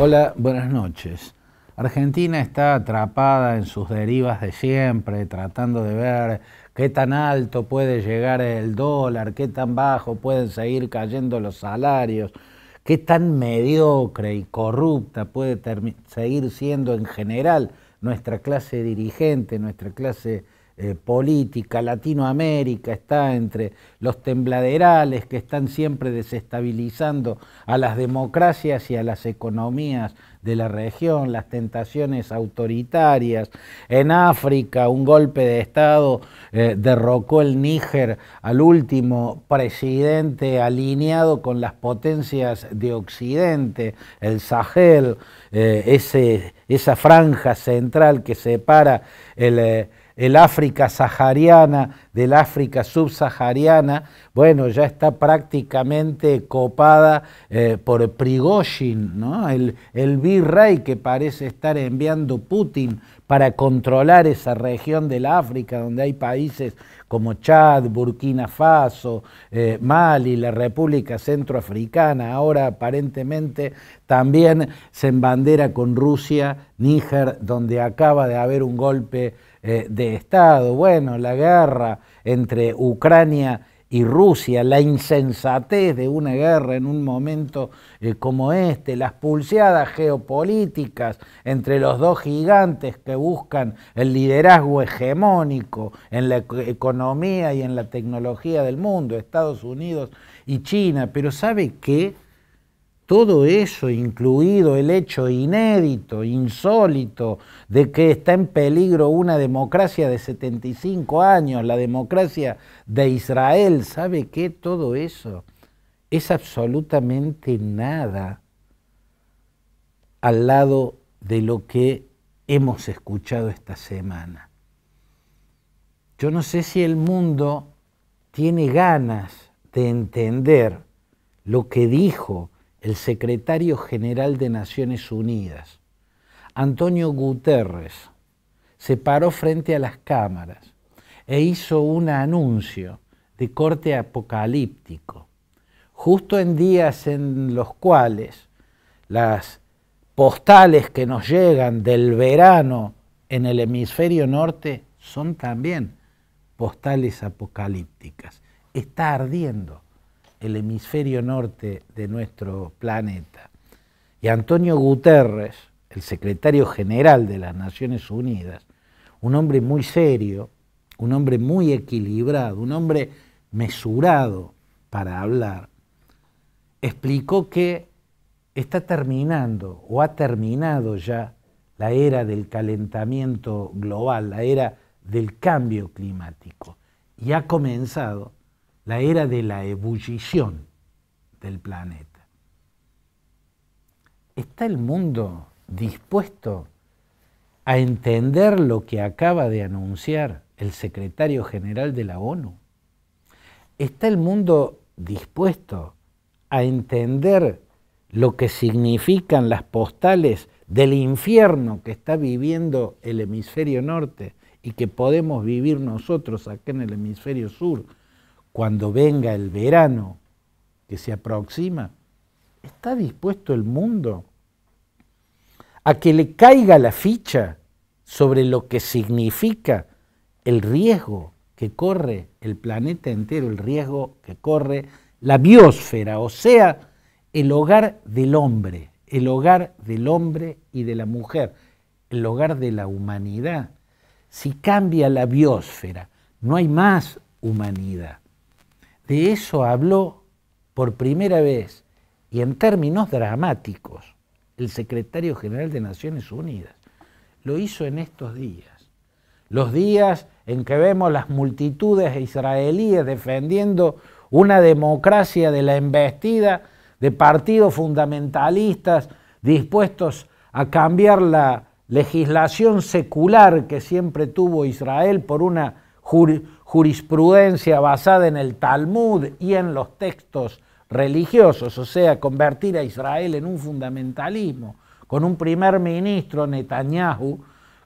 Hola, buenas noches. Argentina está atrapada en sus derivas de siempre, tratando de ver qué tan alto puede llegar el dólar, qué tan bajo pueden seguir cayendo los salarios, qué tan mediocre y corrupta puede seguir siendo en general nuestra clase dirigente, nuestra clase eh, política, Latinoamérica está entre los tembladerales que están siempre desestabilizando a las democracias y a las economías de la región, las tentaciones autoritarias. En África, un golpe de Estado eh, derrocó el Níger al último presidente alineado con las potencias de Occidente, el Sahel, eh, esa franja central que separa el el África sahariana del África subsahariana, bueno, ya está prácticamente copada eh, por Prigozhin, ¿no? el, el virrey que parece estar enviando Putin para controlar esa región del África donde hay países como Chad, Burkina Faso, eh, Mali, la República Centroafricana, ahora aparentemente también se embandera con Rusia, Níger, donde acaba de haber un golpe eh, de Estado. Bueno, la guerra entre Ucrania y Rusia, la insensatez de una guerra en un momento eh, como este, las pulseadas geopolíticas entre los dos gigantes que buscan el liderazgo hegemónico en la economía y en la tecnología del mundo, Estados Unidos y China. Pero ¿sabe qué? todo eso, incluido el hecho inédito, insólito, de que está en peligro una democracia de 75 años, la democracia de Israel, ¿sabe qué? Todo eso es absolutamente nada al lado de lo que hemos escuchado esta semana. Yo no sé si el mundo tiene ganas de entender lo que dijo el secretario general de Naciones Unidas, Antonio Guterres, se paró frente a las cámaras e hizo un anuncio de corte apocalíptico, justo en días en los cuales las postales que nos llegan del verano en el hemisferio norte son también postales apocalípticas. Está ardiendo el hemisferio norte de nuestro planeta, y Antonio Guterres, el secretario general de las Naciones Unidas, un hombre muy serio, un hombre muy equilibrado, un hombre mesurado para hablar, explicó que está terminando o ha terminado ya la era del calentamiento global, la era del cambio climático, y ha comenzado la era de la ebullición del planeta. ¿Está el mundo dispuesto a entender lo que acaba de anunciar el secretario general de la ONU? ¿Está el mundo dispuesto a entender lo que significan las postales del infierno que está viviendo el hemisferio norte y que podemos vivir nosotros acá en el hemisferio sur? cuando venga el verano que se aproxima, ¿está dispuesto el mundo a que le caiga la ficha sobre lo que significa el riesgo que corre el planeta entero, el riesgo que corre la biosfera, o sea, el hogar del hombre, el hogar del hombre y de la mujer, el hogar de la humanidad. Si cambia la biosfera, no hay más humanidad. De eso habló por primera vez y en términos dramáticos el secretario general de Naciones Unidas. Lo hizo en estos días. Los días en que vemos las multitudes israelíes defendiendo una democracia de la embestida de partidos fundamentalistas dispuestos a cambiar la legislación secular que siempre tuvo Israel por una jurisprudencia basada en el Talmud y en los textos religiosos, o sea, convertir a Israel en un fundamentalismo, con un primer ministro, Netanyahu,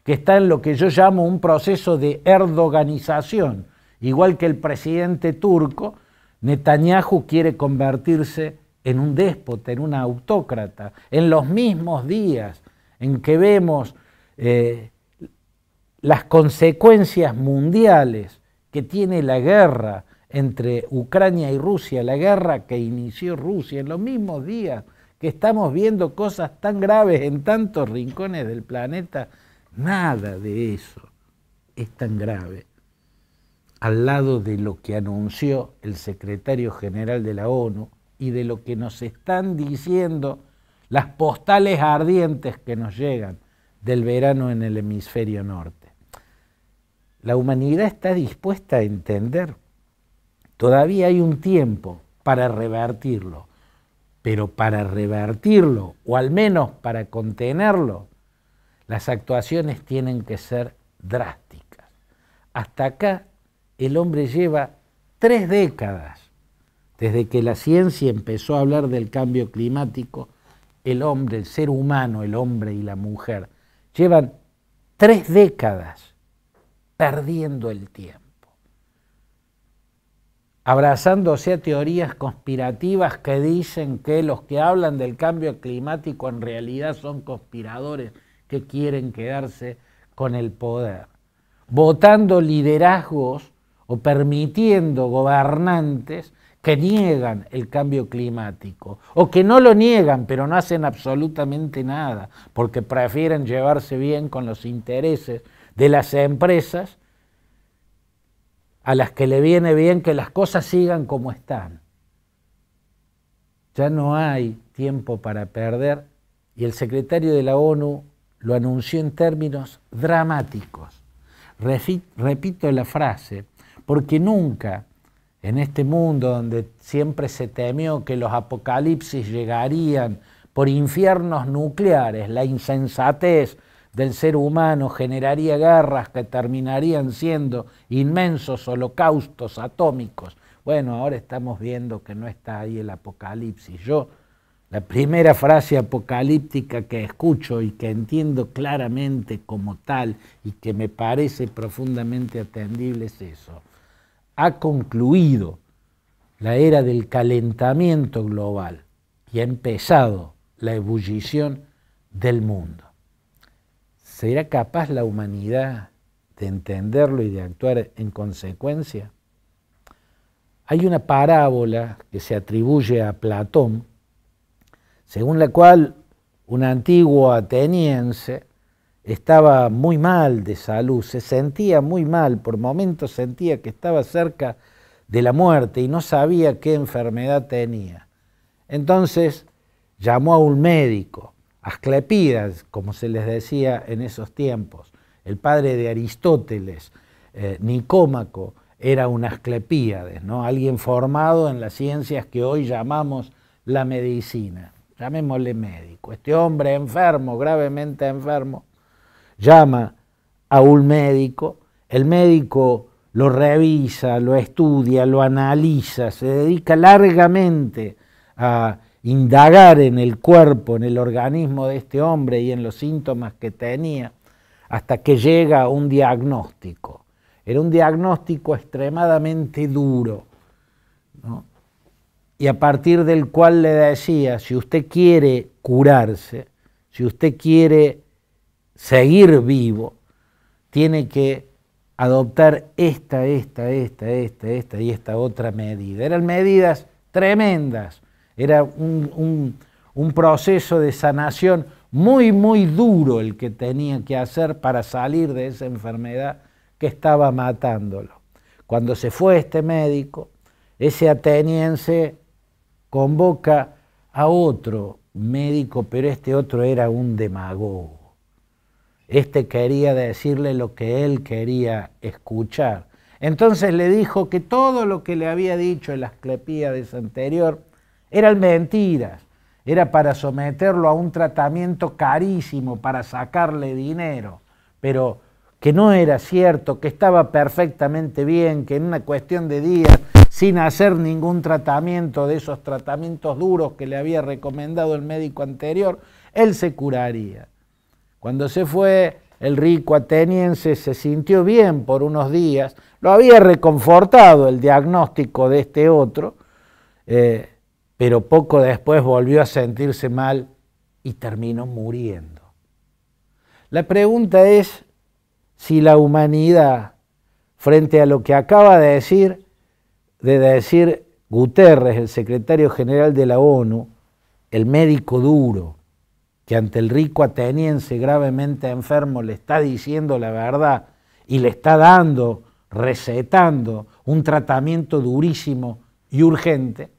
que está en lo que yo llamo un proceso de erdoganización, igual que el presidente turco, Netanyahu quiere convertirse en un déspota, en un autócrata, en los mismos días en que vemos eh, las consecuencias mundiales que tiene la guerra entre Ucrania y Rusia, la guerra que inició Rusia en los mismos días que estamos viendo cosas tan graves en tantos rincones del planeta, nada de eso es tan grave al lado de lo que anunció el secretario general de la ONU y de lo que nos están diciendo las postales ardientes que nos llegan del verano en el hemisferio norte la humanidad está dispuesta a entender. Todavía hay un tiempo para revertirlo, pero para revertirlo, o al menos para contenerlo, las actuaciones tienen que ser drásticas. Hasta acá el hombre lleva tres décadas. Desde que la ciencia empezó a hablar del cambio climático, el hombre, el ser humano, el hombre y la mujer, llevan tres décadas perdiendo el tiempo, abrazándose a teorías conspirativas que dicen que los que hablan del cambio climático en realidad son conspiradores que quieren quedarse con el poder, votando liderazgos o permitiendo gobernantes que niegan el cambio climático o que no lo niegan pero no hacen absolutamente nada porque prefieren llevarse bien con los intereses de las empresas a las que le viene bien que las cosas sigan como están. Ya no hay tiempo para perder y el secretario de la ONU lo anunció en términos dramáticos. Repito la frase, porque nunca en este mundo donde siempre se temió que los apocalipsis llegarían por infiernos nucleares, la insensatez, del ser humano generaría guerras que terminarían siendo inmensos holocaustos atómicos. Bueno, ahora estamos viendo que no está ahí el apocalipsis. Yo, la primera frase apocalíptica que escucho y que entiendo claramente como tal y que me parece profundamente atendible es eso. Ha concluido la era del calentamiento global y ha empezado la ebullición del mundo. ¿Será capaz la humanidad de entenderlo y de actuar en consecuencia? Hay una parábola que se atribuye a Platón, según la cual un antiguo ateniense estaba muy mal de salud, se sentía muy mal, por momentos sentía que estaba cerca de la muerte y no sabía qué enfermedad tenía. Entonces llamó a un médico Asclepíades, como se les decía en esos tiempos, el padre de Aristóteles, eh, Nicómaco, era un Asclepíades, ¿no? alguien formado en las ciencias que hoy llamamos la medicina. Llamémosle médico. Este hombre enfermo, gravemente enfermo, llama a un médico, el médico lo revisa, lo estudia, lo analiza, se dedica largamente a indagar en el cuerpo, en el organismo de este hombre y en los síntomas que tenía, hasta que llega un diagnóstico. Era un diagnóstico extremadamente duro, y a partir del cual le decía, si usted quiere curarse, si usted quiere seguir vivo, tiene que adoptar esta, esta, esta, esta, esta y esta otra medida. Eran medidas tremendas, era un, proceso de sanación muy, muy duro el que tenía que hacer para salir de esa enfermedad que estaba matándolo. Cuando se fue este médico, ese ateniense convoca a otro médico, pero este otro era un demagogo. Este quería decirle lo que él quería escuchar. Entonces le dijo que todo lo que le había dicho el Asclepíades anterior eran mentiras, era para someterlo a un tratamiento carísimo, para sacarle dinero, pero que no era cierto, que estaba perfectamente bien, que en una cuestión de días, sin hacer ningún tratamiento de esos tratamientos duros que le había recomendado el médico anterior, él se curaría. Cuando se fue, el rico ateniense se sintió bien por unos días, lo había reconfortado el diagnóstico de este otro, eh, pero poco después volvió a sentirse mal y terminó muriendo. La pregunta es si la humanidad, frente a lo que acaba de decir, de decir Guterres, el secretario general de la ONU, el médico duro, que ante el rico ateniense gravemente enfermo le está diciendo la verdad y le está dando, recetando un tratamiento durísimo y urgente,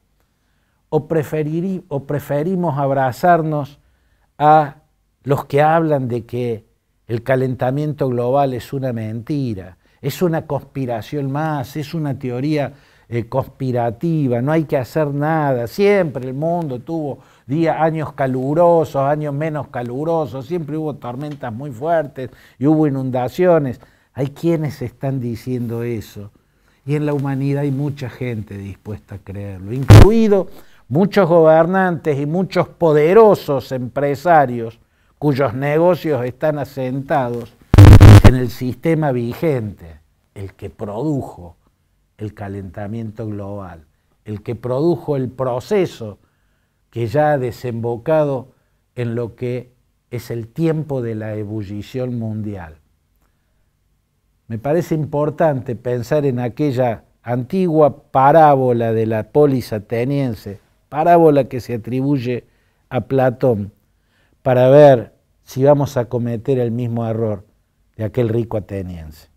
o, o preferimos abrazarnos a los que hablan de que el calentamiento global es una mentira, es una conspiración más, es una teoría eh, conspirativa, no hay que hacer nada, siempre el mundo tuvo años calurosos, años menos calurosos, siempre hubo tormentas muy fuertes y hubo inundaciones. Hay quienes están diciendo eso. Y en la humanidad hay mucha gente dispuesta a creerlo, incluido muchos gobernantes y muchos poderosos empresarios cuyos negocios están asentados en el sistema vigente, el que produjo el calentamiento global, el que produjo el proceso que ya ha desembocado en lo que es el tiempo de la ebullición mundial. Me parece importante pensar en aquella antigua parábola de la polis ateniense parábola que se atribuye a Platón para ver si vamos a cometer el mismo error de aquel rico ateniense.